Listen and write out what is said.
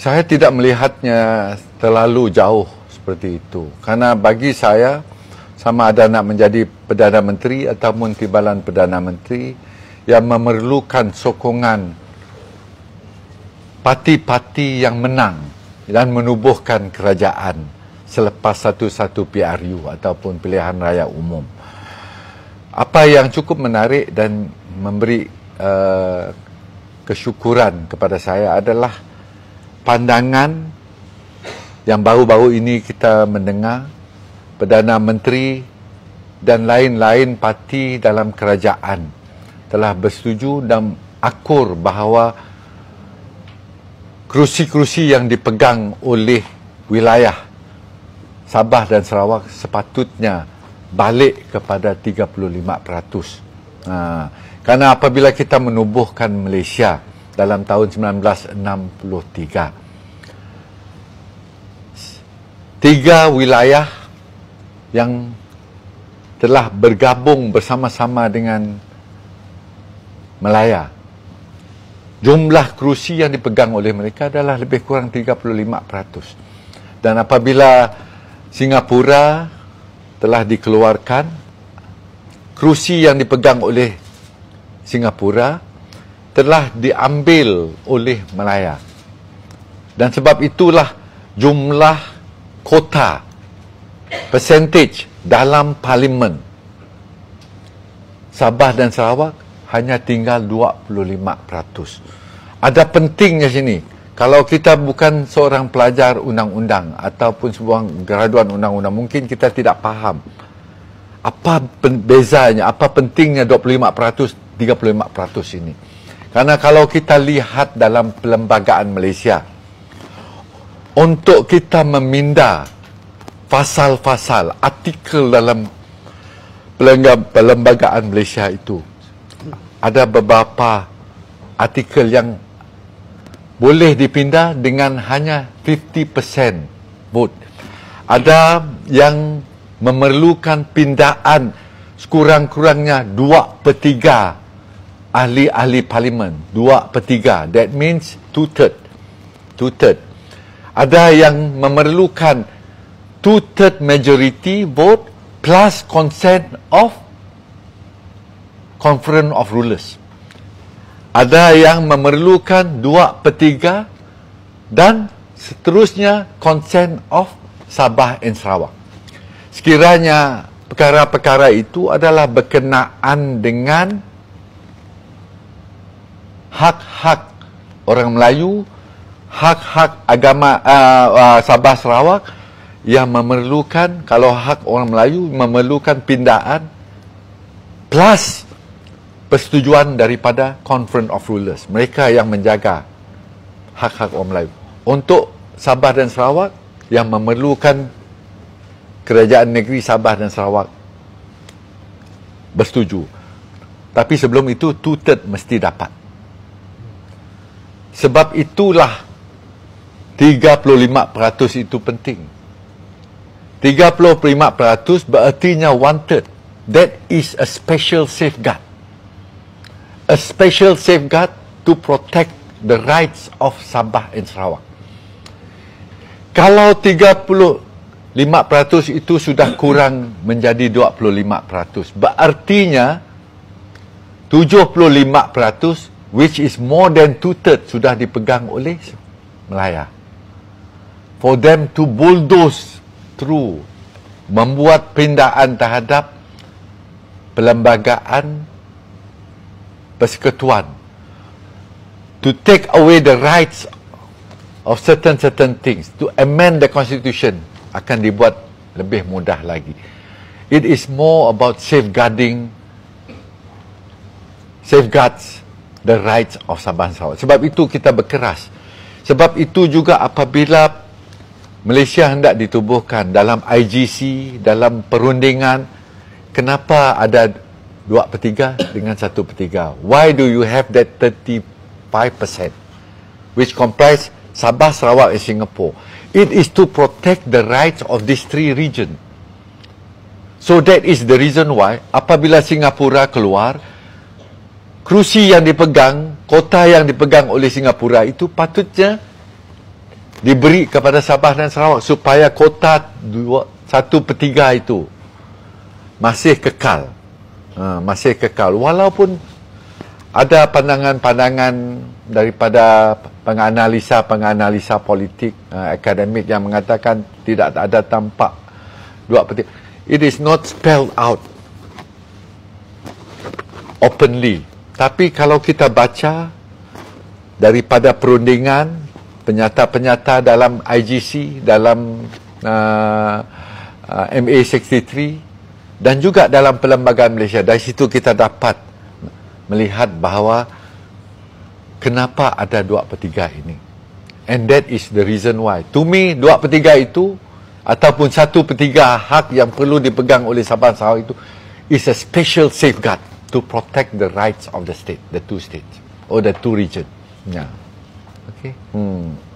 saya tidak melihatnya terlalu jauh seperti itu. Karena bagi saya, sama ada nak menjadi Perdana Menteri ataupun timbalan Perdana Menteri yang memerlukan sokongan parti-parti yang menang dan menubuhkan kerajaan selepas satu-satu PRU ataupun pilihan raya umum. Apa yang cukup menarik dan memberi uh, kesyukuran kepada saya adalah pandangan yang baru-baru ini kita mendengar Perdana Menteri dan lain-lain parti dalam kerajaan telah bersetuju dan akur bahawa kerusi-kerusi yang dipegang oleh wilayah Sabah dan Sarawak sepatutnya balik kepada 35%. Ha, karena apabila kita menubuhkan Malaysia, dalam tahun 1963. Tiga wilayah yang telah bergabung bersama-sama dengan Melaya. Jumlah kerusi yang dipegang oleh mereka adalah lebih kurang 35%. Dan apabila Singapura telah dikeluarkan, kerusi yang dipegang oleh Singapura telah diambil oleh Melaya Dan sebab itulah jumlah kota, percentage dalam parlimen Sabah dan Sarawak hanya tinggal 25%. Ada pentingnya sini. Kalau kita bukan seorang pelajar undang-undang ataupun sebuah graduan undang-undang, mungkin kita tidak faham apa bezanya, apa pentingnya 25%, 35% ini. Karena kalau kita lihat dalam perlembagaan Malaysia, untuk kita meminda fasal-fasal, artikel dalam perlembagaan Malaysia itu, ada beberapa artikel yang boleh dipindah dengan hanya 50% vote. Ada yang memerlukan pindaan sekurang-kurangnya 2 per ahli-ahli parlimen dua per tiga that means two third two third ada yang memerlukan two third majority vote plus consent of conference of rulers ada yang memerlukan dua per tiga dan seterusnya consent of Sabah and Sarawak sekiranya perkara-perkara itu adalah berkenaan dengan hak-hak orang Melayu, hak-hak agama uh, uh, Sabah Sarawak yang memerlukan kalau hak orang Melayu memerlukan pindaan plus persetujuan daripada Conference of Rulers. Mereka yang menjaga hak-hak orang Melayu. Untuk Sabah dan Sarawak yang memerlukan kerajaan negeri Sabah dan Sarawak bersetuju. Tapi sebelum itu, two-third mesti dapat. Sebab itulah 35% itu penting. 35% berartinya wanted. That is a special safeguard. A special safeguard to protect the rights of Sabah and Sarawak. Kalau 35% itu sudah kurang menjadi 25%, berartinya 75% which is more than two-thirds sudah dipegang oleh Melaya. For them to bulldoze through, membuat perindahan terhadap perlembagaan persekutuan. To take away the rights of certain-certain things, to amend the constitution akan dibuat lebih mudah lagi. It is more about safeguarding safeguards the rights of Sabah dan Sarawak. Sebab itu kita berkeras. Sebab itu juga apabila Malaysia hendak ditubuhkan dalam IGC, dalam perundingan, kenapa ada dua per tiga dengan satu per tiga? Why do you have that 35% which comprise Sabah, Sarawak and Singapore? It is to protect the rights of these three regions. So that is the reason why apabila Singapura keluar, kerusi yang dipegang, kota yang dipegang oleh Singapura itu patutnya diberi kepada Sabah dan Sarawak supaya kota dua, satu per tiga itu masih kekal. Ha, masih kekal. Walaupun ada pandangan-pandangan daripada penganalisa-penganalisa politik uh, akademik yang mengatakan tidak ada tampak dua peti. It is not spelled out openly. Tapi kalau kita baca daripada perundingan penyata-penyata dalam IGC, dalam uh, uh, MA63 dan juga dalam Perlembagaan Malaysia, dari situ kita dapat melihat bahawa kenapa ada dua per tiga ini. And that is the reason why. To me, dua per tiga itu ataupun satu per tiga hak yang perlu dipegang oleh Sabah Sarawak itu is a special safeguard. to protect the rights of the state, the two states or the two regions, Yeah. Okay. Hmm.